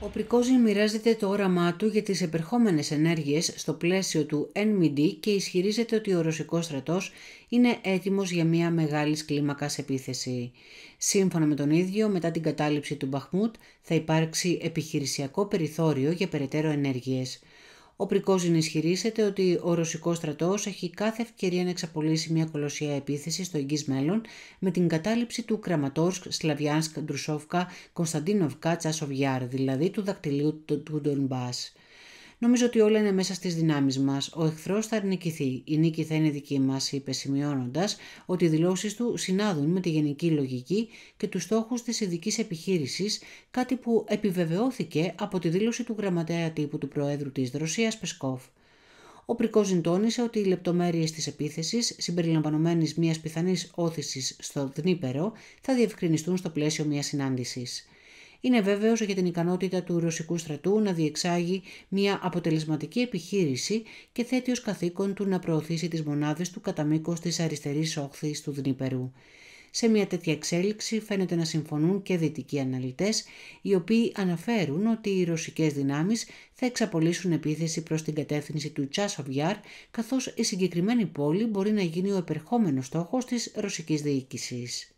Ο Πρικόζιν μοιράζεται το όραμά του για τις επερχόμενες ενέργειες στο πλαίσιο του NMD και ισχυρίζεται ότι ο ρωσικός στρατός είναι έτοιμος για μια μεγάλη κλίμακα επίθεση. Σύμφωνα με τον ίδιο, μετά την κατάληψη του Μπαχμούτ θα υπάρξει επιχειρησιακό περιθώριο για περαιτέρω ενέργειες. Ο Πρικόζιν ισχυρίζεται ότι ο ρωσικός στρατός έχει κάθε ευκαιρία να εξαπολύσει μια κολοσσία επίθεση στο εγγύς μέλλον με την κατάληψη του Κραματόρσκ, Σλαβιάνσκ, Ντρουσόφκα, Κωνσταντίνοβκα, Τσάσοβιάρ, δηλαδή του δακτυλίου του Ντονμπάς. Νομίζω ότι όλα είναι μέσα στις δυνάμεις μας. Ο εχθρός θα νικηθεί. Η νίκη θα είναι δική μας, είπε, σημειώνοντας ότι οι δηλώσεις του συνάδουν με τη γενική λογική και τους στόχους της ειδικής επιχείρησης, κάτι που επιβεβαιώθηκε από τη δήλωση του γραμματέα τύπου του Προέδρου της Ρωσίας Πεσκόφ. Ο Πρικόζιν τόνισε ότι οι λεπτομέρειες της επίθεσης, συμπεριλαμβανομένης μιας πιθανής όθησης στο Δνήπερο, θα διευκρινιστούν στο πλαίσιο μιας συνάντησης είναι βέβαιος για την ικανότητα του ρωσικού στρατού να διεξάγει μια αποτελεσματική επιχείρηση και θέτει ως καθήκον του να προωθήσει τις μονάδες του κατά μήκος της αριστερής όχθης του Δνήπερου. Σε μια τέτοια εξέλιξη φαίνεται να συμφωνούν και δυτικοί αναλυτές, οι οποίοι αναφέρουν ότι οι ρωσικές δυνάμεις θα εξαπολύσουν επίθεση προς την κατεύθυνση του Τσάσοβιάρ, καθώς η συγκεκριμένη πόλη μπορεί να γίνει ο επερχόμενος στόχος της ρωσικής διοίκησης.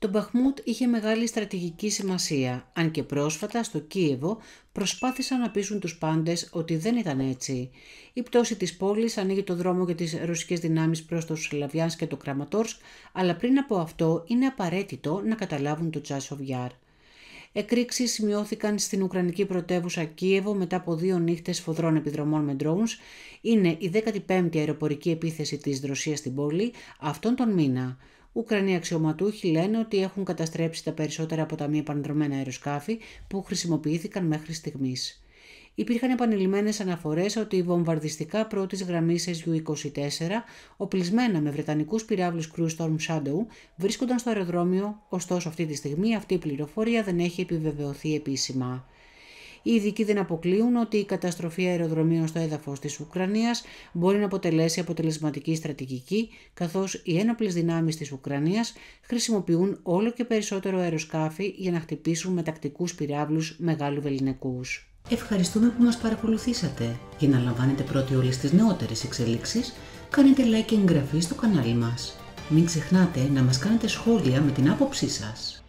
Το Μπαχμούτ είχε μεγάλη στρατηγική σημασία, αν και πρόσφατα στο Κίεβο προσπάθησαν να πείσουν τους πάντες ότι δεν ήταν έτσι. Η πτώση της πόλης ανοίγει το δρόμο για τις ρωσικές δυνάμεις προς το Σλαβιάνς και το Κραματόρσκ, αλλά πριν από αυτό είναι απαραίτητο να καταλάβουν το Τσάσοβιάρ. Εκρήξεις σημειώθηκαν στην Ουκρανική πρωτεύουσα Κίεβο μετά από δύο νύχτες φοδρών επιδρομών με drones. Είναι η 15η αεροπορική επίθεση της Ρωσίας στην πόλη αυτόν τον μήνα. Ουκρανοί αξιωματούχοι λένε ότι έχουν καταστρέψει τα περισσότερα από τα μη επανδρομένα αεροσκάφη που χρησιμοποιήθηκαν μέχρι στιγμής. Υπήρχαν επανειλημμένες αναφορές ότι οι βομβαρδιστικά πρώτης γραμμής SU-24, οπλισμένα με βρετανικούς πυράβλους Cruise Storm Shadow, βρίσκονταν στο αεροδρόμιο, ωστόσο αυτή τη στιγμή αυτή η πληροφορία δεν έχει επιβεβαιωθεί επίσημα. Οι ειδικοί δεν αποκλείουν ότι η καταστροφή αεροδρομίων στο έδαφος της Ουκρανίας μπορεί να αποτελέσει αποτελεσματική στρατηγική, καθώς οι ένοπλες δυνάμεις της Ουκρανίας χρησιμοποιούν όλο και περισσότερο αεροσκάφη για να χτυπήσουν με τακτικούς πυράβλους μεγάλου βεληνικούς. Ευχαριστούμε που μας παρακολουθήσατε. Για να λαμβάνετε πρώτοι όλες τις νεότερες εξελίξεις, κάνετε like και εγγραφή στο κανάλι μας. Μην ξεχνάτε να μας κάνετε σχόλια με την άποψή σας.